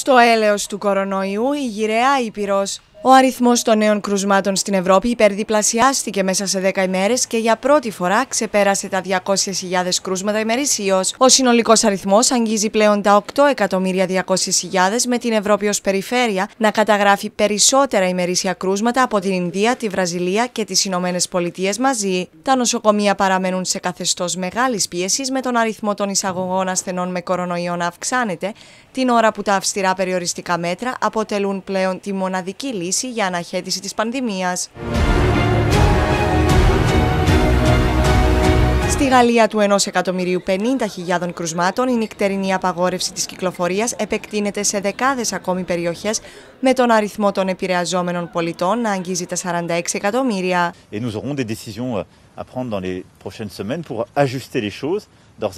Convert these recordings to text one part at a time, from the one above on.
Στο έλεος του κορονοϊού, η γυραιά Ήπειρος ο αριθμός των νέων κρουσμάτων στην Ευρώπη υπερδιπλασιάστηκε μέσα σε 10 ημέρες και για πρώτη φορά ξεπέρασε τα 200.000 κρούσματα ημερησίως. Ο συνολικός αριθμός αγγίζει πλέον τα 8.200.000 με την Ευρώπη ως περιφέρεια να καταγράφει περισσότερα ημερήσια κρούσματα από την Ινδία, τη Βραζιλία και τις Ηνωμένες Πολιτείες μαζί. Τα νοσοκομεία παραμένουν σε καθεστώς μεγάλης πίεσης με τον αριθμό των εισαγωγών ασθενών με κορονοϊό να αυξάνεται, την ώρα που τα αυστηρά περιοριστικά μέτρα αποτελούν πλέον τη μοναδική λύση για αναχέτηση της πανδημίας. Στη Γαλλία του 1 εκατομμυρίου 50.000 κρουσμάτων η νυχτερινή απαγόρευση της κυκλοφορίας επεκτείνεται σε δεκάδες ακόμη περιοχές με τον αριθμό των επηρεαζόμενων πολιτών να αγγίζει τα 46 εκατομμύρια. Et nous aurons des décisions euh, à prendre dans les prochaines semaines pour ajuster les choses Euh,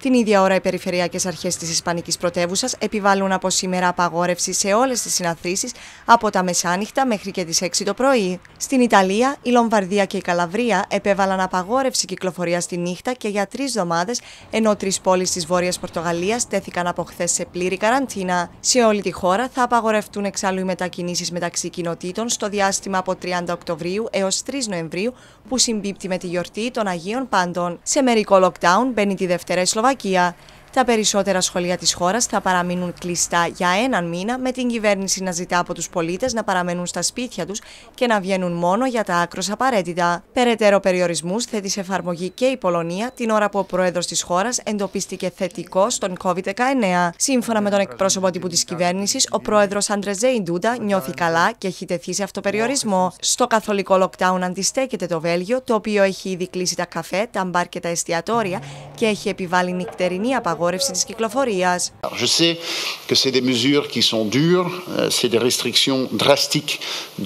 Την ίδια ώρα, οι περιφερειακές αρχές της Ισπανικής πρωτεύουσας επιβάλλουν από σήμερα απαγόρευση σε όλες τις συναθρήσεις από τα μεσάνυχτα μέχρι και τις 6 το πρωί. Στην Ιταλία, η Λομβαρδία και η Καλαβρία επέβαλαν απαγόρευση κυκλοφορίας τη νύχτα και για τρεις εβδομάδες, ενώ τρεις πόλεις της Βόρειας Πορτογαλίας τέθηκαν από χθες σε πλήρη καραντίνα. Σε όλη τη χώρα θα απαγορευτούν εξάλλου οι μετακινήσεις μεταξύ κοινοτήτων στο διάστημα από 30 Οκτωβρίου έως 3 Νοεμβρίου, που συμπίπτει με τη γιορτή γιορτή των Αγίων Πάντων. Σε μερικό lockdown μπαίνει τη Δευτέρα η Σλοβακία. Τα περισσότερα σχολεία της χώρας θα παραμείνουν κλειστά για έναν μήνα με την κυβέρνηση να ζητά από τους πολίτες να παραμένουν στα σπίτια τους και να βγαίνουν μόνο για τα άκρως απαραίτητα. Περαιτέρω περιορισμούς θέτει σε εφαρμογή και η Πολωνία την ώρα που ο πρόεδρος της χώρας εντοπίστηκε θετικός στον COVID-19. Σύμφωνα με τον εκπρόσωπο τύπου της κυβέρνησης, ο πρόεδρος Αντρεζέι Ντούντα νιώθει καλά και έχει τεθεί σε αυτοπεριορισμό. Στο καθολικό lockdown αντιστέκεται το Βέλγιο, το οποίο έχει ήδη κλείσει τα καφέ, τα μπαρ και τα εστιατόρια και έχει επιβάλει νυκτερινή απαγωγή απαγόρευση της κυκλοφορίας. Je sais que c'est des mesures qui sont dures, euh, c'est des restrictions drastiques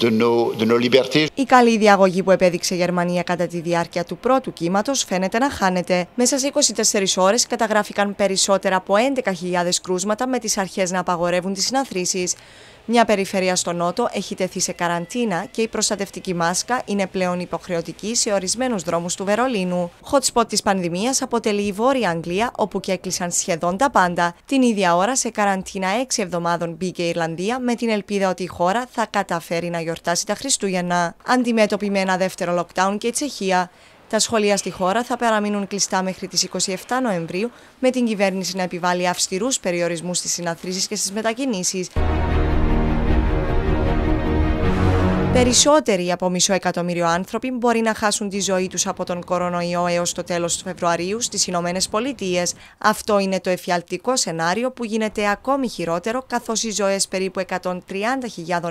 de nos, de nos libertés. Η καλή διαγωγή που επέδειξε η Γερμανία κατά τη διάρκεια του πρώτου κύματος φαίνεται να χάνεται. Μέσα σε 24 ώρες καταγράφηκαν περισσότερα από 11.000 κρούσματα με τις αρχές να απαγορεύουν τις συναθρήσεις. Μια περιφέρεια στο Νότο έχει τεθεί σε καραντίνα και η προστατευτική μάσκα είναι πλέον υποχρεωτική σε ορισμένους δρόμους του Βερολίνου. spot της πανδημίας αποτελεί η Βόρεια Αγγλία, όπου και έκλεισαν σχεδόν τα πάντα, την ίδια ώρα σε καραντίνα έξι εβδομάδων μπήκε η Ιρλανδία με την ελπίδα ότι η χώρα θα καταφέρει να γιορτάσει τα Χριστούγεννα. Αντιμέτωπη με ένα δεύτερο lockdown και η Τσεχία, τα σχολεία στη χώρα θα παραμείνουν κλειστά μέχρι τις 27 Νοεμβρίου, με την κυβέρνηση να επιβάλλει αυστηρούς περιορισμούς στις συναθρήσεις και στις μετακινήσεις. Περισσότεροι από μισό εκατομμύριο άνθρωποι μπορεί να χάσουν τη ζωή τους από τον κορονοϊό έως το τέλος του Φεβρουαρίου στις Ηνωμένες Πολιτείες. Αυτό είναι το εφιαλτικό σενάριο που γίνεται ακόμη χειρότερο καθώς οι ζωές περίπου 130.000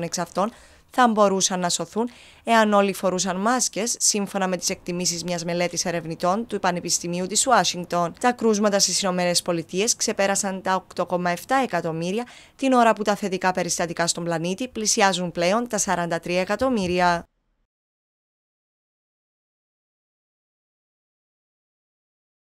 εξ αυτών θα μπορούσαν να σωθούν εάν όλοι φορούσαν μάσκες, σύμφωνα με τις εκτιμήσεις μιας μελέτης ερευνητών του Πανεπιστημίου της Ουάσιγκτον. Τα κρούσματα στις ΗΠΑ Πολιτείες ξεπέρασαν τα 8,7 εκατομμύρια την ώρα που τα θετικά περιστατικά στον πλανήτη πλησιάζουν πλέον τα 43 εκατομμύρια.